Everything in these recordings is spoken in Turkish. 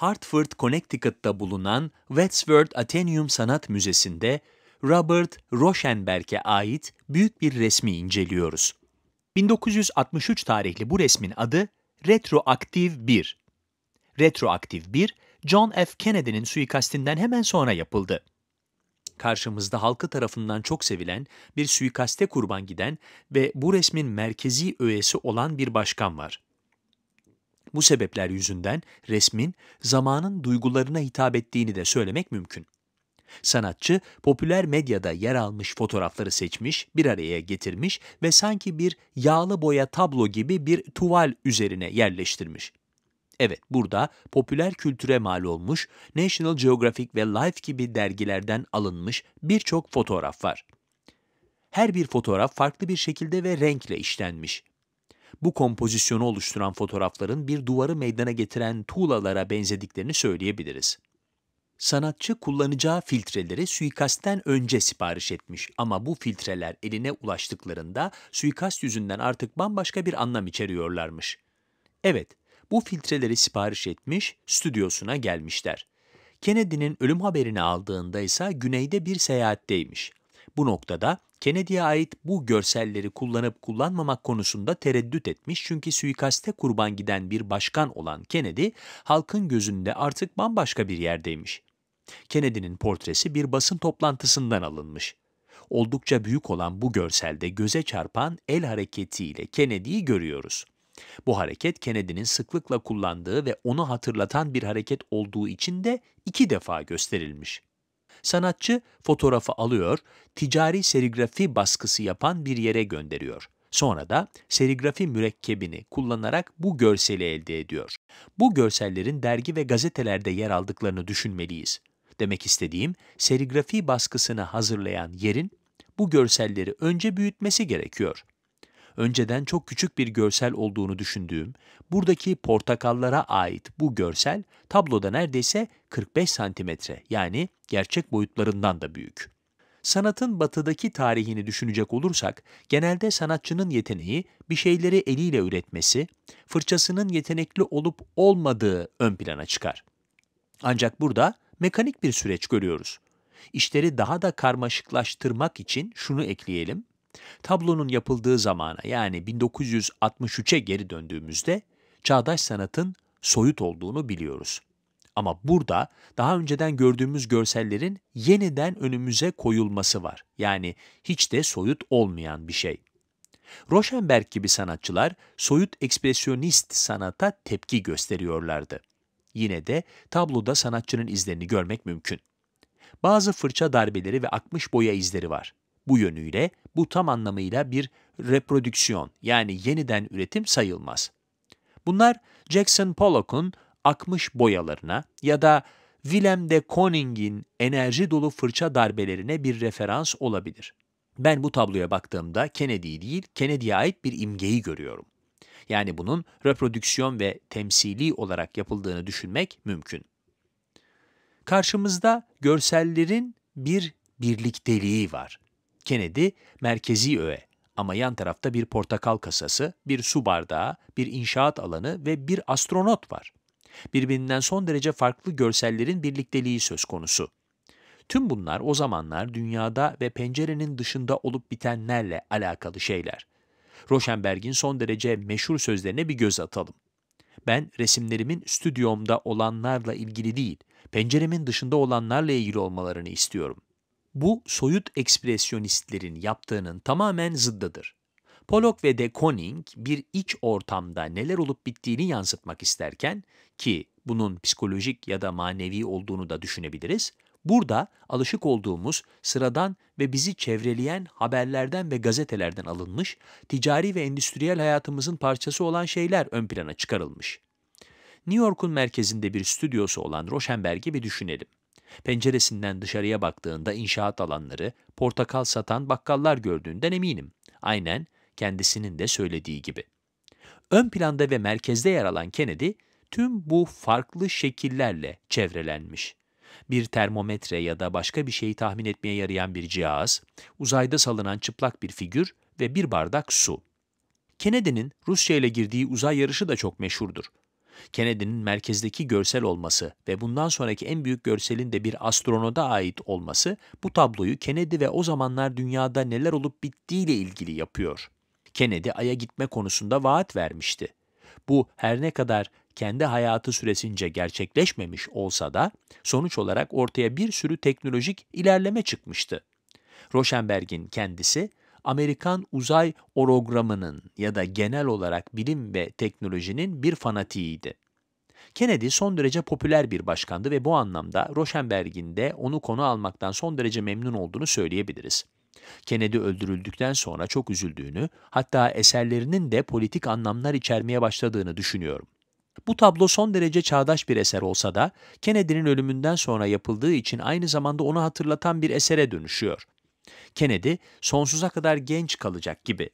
Hartford, Connecticut'ta bulunan Wadsworth Athenaeum Sanat Müzesi'nde Robert Rauschenberg'e ait büyük bir resmi inceliyoruz. 1963 tarihli bu resmin adı Retroactive 1. Retroactive 1, John F. Kennedy'nin suikastinden hemen sonra yapıldı. Karşımızda halkı tarafından çok sevilen, bir suikaste kurban giden ve bu resmin merkezi öğesi olan bir başkan var. Bu sebepler yüzünden resmin zamanın duygularına hitap ettiğini de söylemek mümkün. Sanatçı popüler medyada yer almış fotoğrafları seçmiş, bir araya getirmiş ve sanki bir yağlı boya tablo gibi bir tuval üzerine yerleştirmiş. Evet, burada popüler kültüre mal olmuş, National Geographic ve Life gibi dergilerden alınmış birçok fotoğraf var. Her bir fotoğraf farklı bir şekilde ve renkle işlenmiş bu kompozisyonu oluşturan fotoğrafların bir duvarı meydana getiren tuğlalara benzediklerini söyleyebiliriz. Sanatçı kullanacağı filtreleri suikastten önce sipariş etmiş ama bu filtreler eline ulaştıklarında suikast yüzünden artık bambaşka bir anlam içeriyorlarmış. Evet, bu filtreleri sipariş etmiş, stüdyosuna gelmişler. Kennedy'nin ölüm haberini aldığında ise güneyde bir seyahatteymiş. Bu noktada Kennedy'ye ait bu görselleri kullanıp kullanmamak konusunda tereddüt etmiş çünkü suikaste kurban giden bir başkan olan Kennedy, halkın gözünde artık bambaşka bir yerdeymiş. Kennedy'nin portresi bir basın toplantısından alınmış. Oldukça büyük olan bu görselde göze çarpan el hareketiyle Kennedy'yi görüyoruz. Bu hareket Kennedy'nin sıklıkla kullandığı ve onu hatırlatan bir hareket olduğu için de iki defa gösterilmiş. Sanatçı fotoğrafı alıyor, ticari serigrafi baskısı yapan bir yere gönderiyor. Sonra da serigrafi mürekkebini kullanarak bu görseli elde ediyor. Bu görsellerin dergi ve gazetelerde yer aldıklarını düşünmeliyiz. Demek istediğim, serigrafi baskısını hazırlayan yerin bu görselleri önce büyütmesi gerekiyor önceden çok küçük bir görsel olduğunu düşündüğüm, buradaki portakallara ait bu görsel tabloda neredeyse 45 santimetre yani gerçek boyutlarından da büyük. Sanatın batıdaki tarihini düşünecek olursak, genelde sanatçının yeteneği bir şeyleri eliyle üretmesi, fırçasının yetenekli olup olmadığı ön plana çıkar. Ancak burada mekanik bir süreç görüyoruz. İşleri daha da karmaşıklaştırmak için şunu ekleyelim. Tablonun yapıldığı zamana yani 1963'e geri döndüğümüzde çağdaş sanatın soyut olduğunu biliyoruz. Ama burada daha önceden gördüğümüz görsellerin yeniden önümüze koyulması var. Yani hiç de soyut olmayan bir şey. Rochenberg gibi sanatçılar soyut ekspresyonist sanata tepki gösteriyorlardı. Yine de tabloda sanatçının izlerini görmek mümkün. Bazı fırça darbeleri ve akmış boya izleri var. Bu yönüyle bu tam anlamıyla bir reprodüksiyon yani yeniden üretim sayılmaz. Bunlar Jackson Pollock'un akmış boyalarına ya da Willem de Kooning'in enerji dolu fırça darbelerine bir referans olabilir. Ben bu tabloya baktığımda Kennedy değil, Kennedy'ye ait bir imgeyi görüyorum. Yani bunun reprodüksiyon ve temsili olarak yapıldığını düşünmek mümkün. Karşımızda görsellerin bir birlikteliği var. Kennedy merkezi öğe ama yan tarafta bir portakal kasası, bir su bardağı, bir inşaat alanı ve bir astronot var. Birbirinden son derece farklı görsellerin birlikteliği söz konusu. Tüm bunlar o zamanlar dünyada ve pencerenin dışında olup bitenlerle alakalı şeyler. Rosenberg'in son derece meşhur sözlerine bir göz atalım. Ben resimlerimin stüdyomda olanlarla ilgili değil, penceremin dışında olanlarla ilgili olmalarını istiyorum bu soyut ekspresyonistlerin yaptığının tamamen zıddıdır. Pollock ve de Koning bir iç ortamda neler olup bittiğini yansıtmak isterken ki bunun psikolojik ya da manevi olduğunu da düşünebiliriz, burada alışık olduğumuz sıradan ve bizi çevreleyen haberlerden ve gazetelerden alınmış, ticari ve endüstriyel hayatımızın parçası olan şeyler ön plana çıkarılmış. New York'un merkezinde bir stüdyosu olan Rochenberg'i bir düşünelim. Penceresinden dışarıya baktığında inşaat alanları, portakal satan bakkallar gördüğünden eminim. Aynen kendisinin de söylediği gibi. Ön planda ve merkezde yer alan Kennedy, tüm bu farklı şekillerle çevrelenmiş. Bir termometre ya da başka bir şeyi tahmin etmeye yarayan bir cihaz, uzayda salınan çıplak bir figür ve bir bardak su. Kennedy'nin Rusya ile girdiği uzay yarışı da çok meşhurdur. Kennedy'nin merkezdeki görsel olması ve bundan sonraki en büyük görselin de bir astronoda ait olması bu tabloyu Kennedy ve o zamanlar dünyada neler olup bittiğiyle ilgili yapıyor. Kennedy Ay'a gitme konusunda vaat vermişti. Bu her ne kadar kendi hayatı süresince gerçekleşmemiş olsa da sonuç olarak ortaya bir sürü teknolojik ilerleme çıkmıştı. Rosenberg'in kendisi Amerikan uzay orogramının ya da genel olarak bilim ve teknolojinin bir fanatiğiydi. Kennedy son derece popüler bir başkandı ve bu anlamda Rosenberg'in de onu konu almaktan son derece memnun olduğunu söyleyebiliriz. Kennedy öldürüldükten sonra çok üzüldüğünü, hatta eserlerinin de politik anlamlar içermeye başladığını düşünüyorum. Bu tablo son derece çağdaş bir eser olsa da Kennedy'nin ölümünden sonra yapıldığı için aynı zamanda onu hatırlatan bir esere dönüşüyor. Kennedy sonsuza kadar genç kalacak gibi.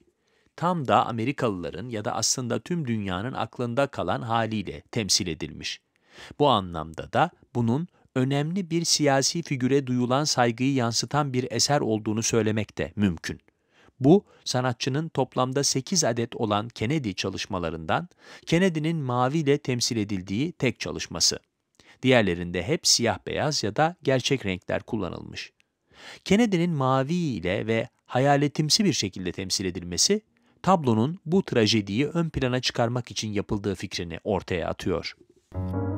Tam da Amerikalıların ya da aslında tüm dünyanın aklında kalan haliyle temsil edilmiş. Bu anlamda da bunun önemli bir siyasi figüre duyulan saygıyı yansıtan bir eser olduğunu söylemek de mümkün. Bu, sanatçının toplamda 8 adet olan Kennedy çalışmalarından, Kennedy'nin maviyle temsil edildiği tek çalışması. Diğerlerinde hep siyah beyaz ya da gerçek renkler kullanılmış. Kennedy'nin mavi ile ve hayaletimsi bir şekilde temsil edilmesi, tablonun bu trajediyi ön plana çıkarmak için yapıldığı fikrini ortaya atıyor. Müzik